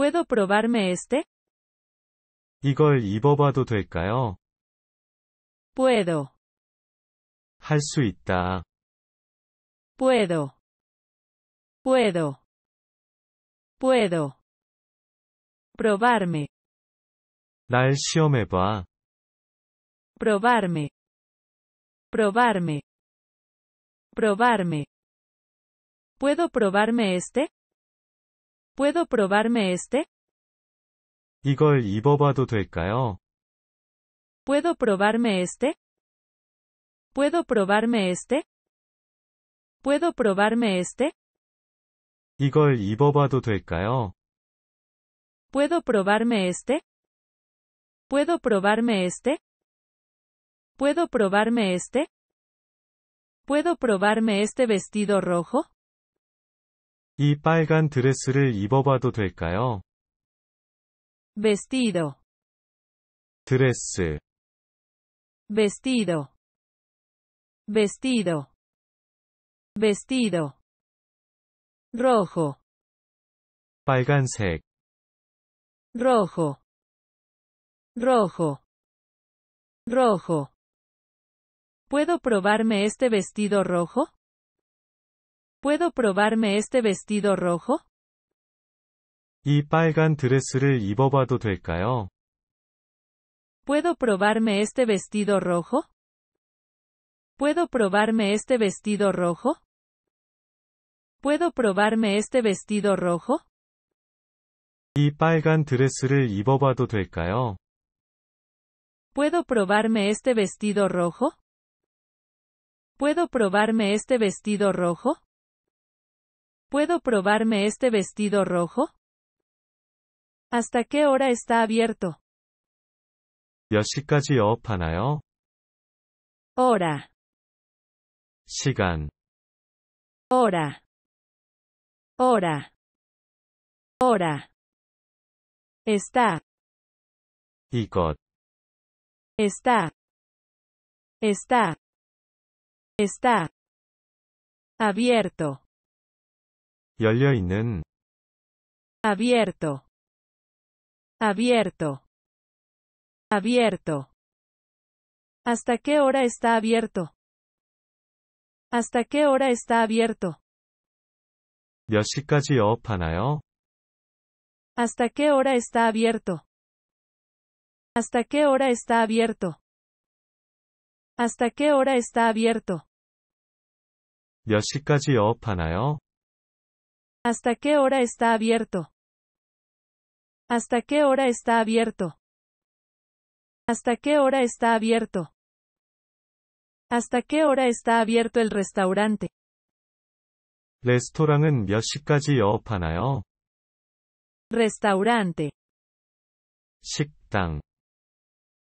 ¿Puedo probarme este? 이걸 입어봐도 될까요? Puedo. 할 수 있다. Puedo. Puedo. Puedo. Probarme. 날 시험해봐. Probarme. Probarme. Probarme. ¿Puedo probarme este? Este? ¿Puedo probarme este? ¿Puedo probarme este? ¿Puedo probarme este? ¿Puedo probarme este? ¿Puedo probarme este? ¿Puedo probarme este? ¿Puedo probarme este? ¿Puedo probarme este vestido rojo? Y 빨간 드레스를 입어봐도 될까요? Vestido. 드레스. Vestido. Vestido. Vestido. Rojo. 빨간색. Rojo. Rojo. Rojo. ¿Puedo probarme este vestido rojo? Este ¿Puedo probarme este vestido rojo? ¿Puedo probarme este vestido rojo? ¿Puedo probarme este vestido rojo? ¿Puedo probarme este vestido rojo? ¿Puedo probarme este vestido rojo? ¿Puedo probarme este vestido rojo? ¿Puedo probarme este vestido rojo? ¿Hasta qué hora está abierto? Hora. Hora. Hora. Hora. Está. Está. Está. Está. Abierto. 열려 있는 abierto abierto abierto ¿Hasta qué hora está abierto? ¿Hasta qué hora está abierto? 몇 시까지 영업하나요? ¿Hasta qué hora está abierto? ¿Hasta qué hora está abierto? ¿Hasta qué hora está abierto? 몇 시까지 영업하나요? ¿Hasta qué hora está abierto? ¿Hasta qué hora está abierto? ¿Hasta qué hora está abierto? ¿Hasta qué hora está abierto el restaurante? Restaurante.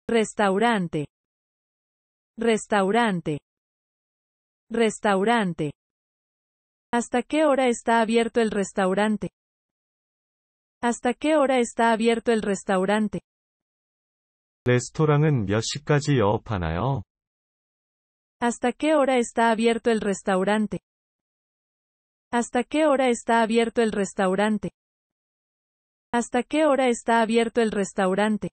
Restaurante. Restaurante. Restaurante. ¿Hasta qué hora está abierto el restaurante? ¿Hasta qué hora está abierto el restaurante? ¿Hasta qué hora está abierto el restaurante? ¿Hasta qué hora está abierto el restaurante? ¿Hasta qué hora está abierto el restaurante?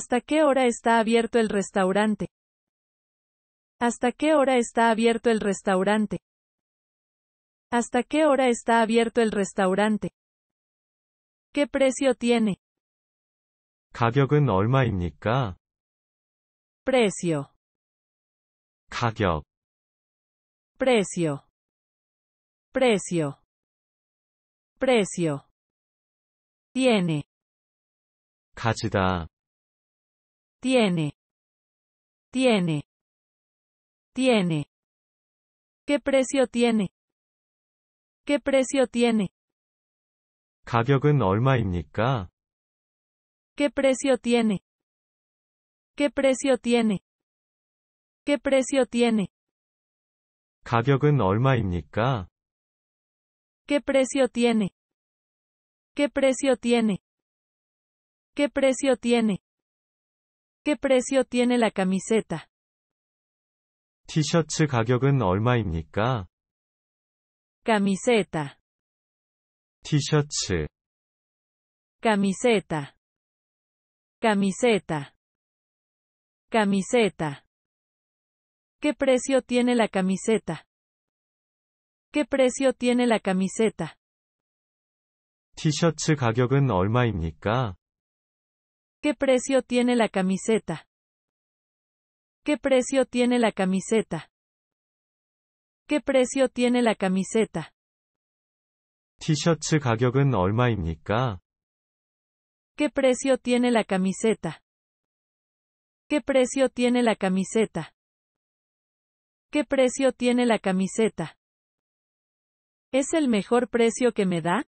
¿Hasta qué hora está abierto el restaurante? ¿Hasta qué hora está abierto el restaurante? ¿Hasta qué hora está abierto el restaurante? ¿Qué precio tiene? 가격은 얼마입니까? Precio. 가격. Precio. Precio. Precio. Tiene. 가지다. Tiene. Tiene. Tiene. ¿Qué precio tiene? ¿Qué precio tiene? 가격은 얼마입니까? ¿Qué precio tiene? ¿Qué precio tiene? ¿Qué precio tiene? 가격은 얼마입니까? ¿Qué precio tiene? ¿Qué precio tiene? ¿Qué precio tiene? ¿Qué precio tiene la camiseta? 티셔츠 가격은 얼마입니까? camiseta, 티셔츠, camiseta, camiseta, camiseta. ¿Qué precio tiene la camiseta? ¿Qué precio tiene la camiseta? 티셔츠 가격은 얼마입니까? ¿Qué precio tiene la camiseta? ¿Qué precio tiene la camiseta? ¿Qué precio tiene la camiseta? 얼마입니까? ¿Qué precio tiene la camiseta? ¿Qué precio tiene la camiseta? ¿Qué precio tiene la camiseta? ¿Es el mejor precio que me da?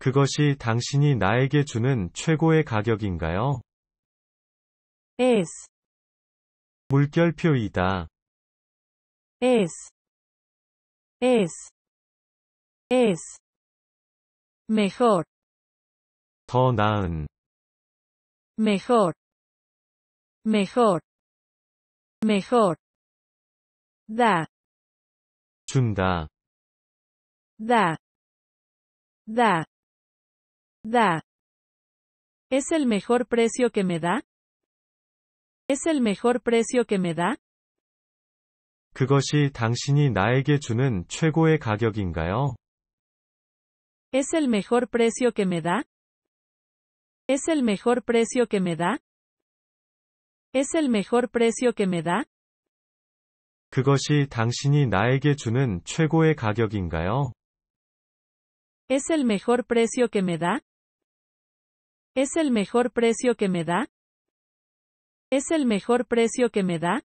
주는 ¿Es es, es, es, mejor, 더 mejor, mejor, mejor, da, 준다, da, da, da. ¿Es el mejor precio que me da? ¿Es el mejor precio que me da? 그것이 당신이 나에게 주는 최고의 가격인가요? ¿Es el mejor precio que me da? ¿Es el mejor precio que me da? ¿Es el mejor precio que me da? 그것이 당신이 나에게 주는 최고의 가격인가요? ¿Es el mejor precio que me da? ¿Es el mejor precio que me da? ¿Es el mejor precio que me da?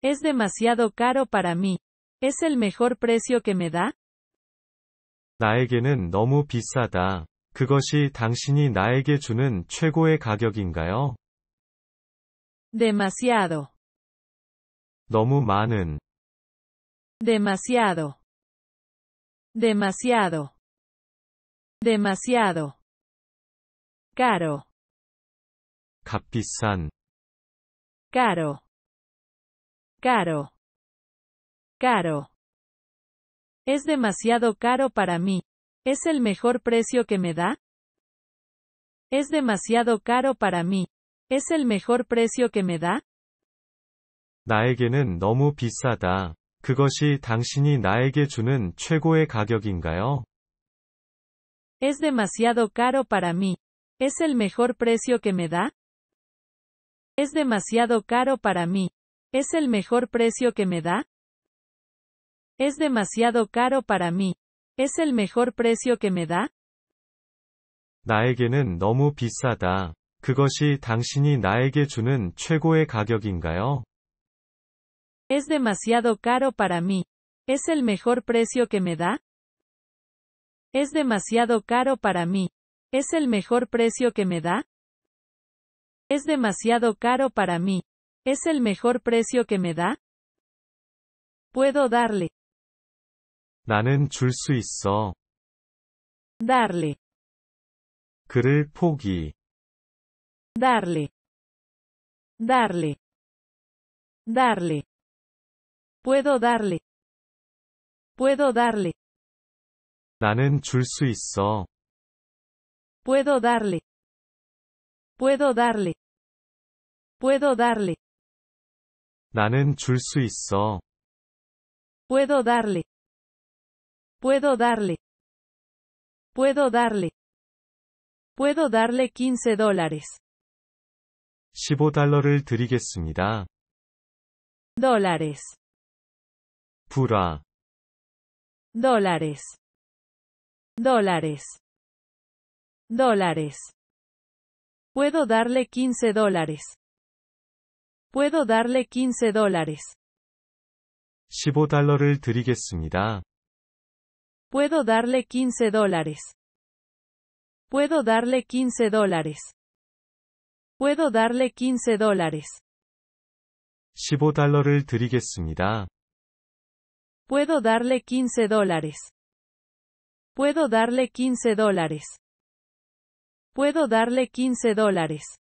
Es demasiado caro para mí. ¿Es el mejor precio que me da? 나에게는 너무 비싸다. 그것이 당신이 나에게 주는 최고의 가격인가요? demasiado 너무 많은 demasiado demasiado demasiado caro caro caro caro es demasiado caro para mí. ¿Es el mejor precio que me da? Es demasiado caro para mí. ¿Es el mejor precio que me da? 나에게는 너무 비싸다. 그것이 당신이 나에게 주는 최고의 가격인가요? Es demasiado caro para mí. ¿Es el mejor precio que me da? Es demasiado caro para mí. ¿Es el mejor precio que me da? Es demasiado caro para mí. ¿Es el mejor precio que me da? 너무 비싸다. 그것이 당신이 나에게 주는 최고의 Es demasiado caro para mí. ¿Es el mejor precio que me da? Es demasiado caro para mí. ¿Es el mejor precio que me da? Es demasiado caro para mí. ¿Es el mejor precio que me da? Puedo darle. 나는 줄 있어. Darle. 그를 포기. Darle. Darle. Darle. Puedo darle. Puedo darle. 나는 줄 있어. Puedo darle. Puedo darle. Puedo darle. 나는 줄 있어. Puedo darle. Puedo darle. Puedo darle. Puedo darle 15 dólares. 15달러를 드리겠습니다. dólares. Pura. dólares. dólares. dólares. Puedo darle 15 dólares. Puedo darle 15 dólares. 15달러를 드리겠습니다. Puedo darle 15 dólares. Puedo darle 15 dólares. Puedo darle 15 dólares. 15달러를 Puedo darle 15 dólares. Puedo darle 15 dólares. Puedo darle 15 dólares.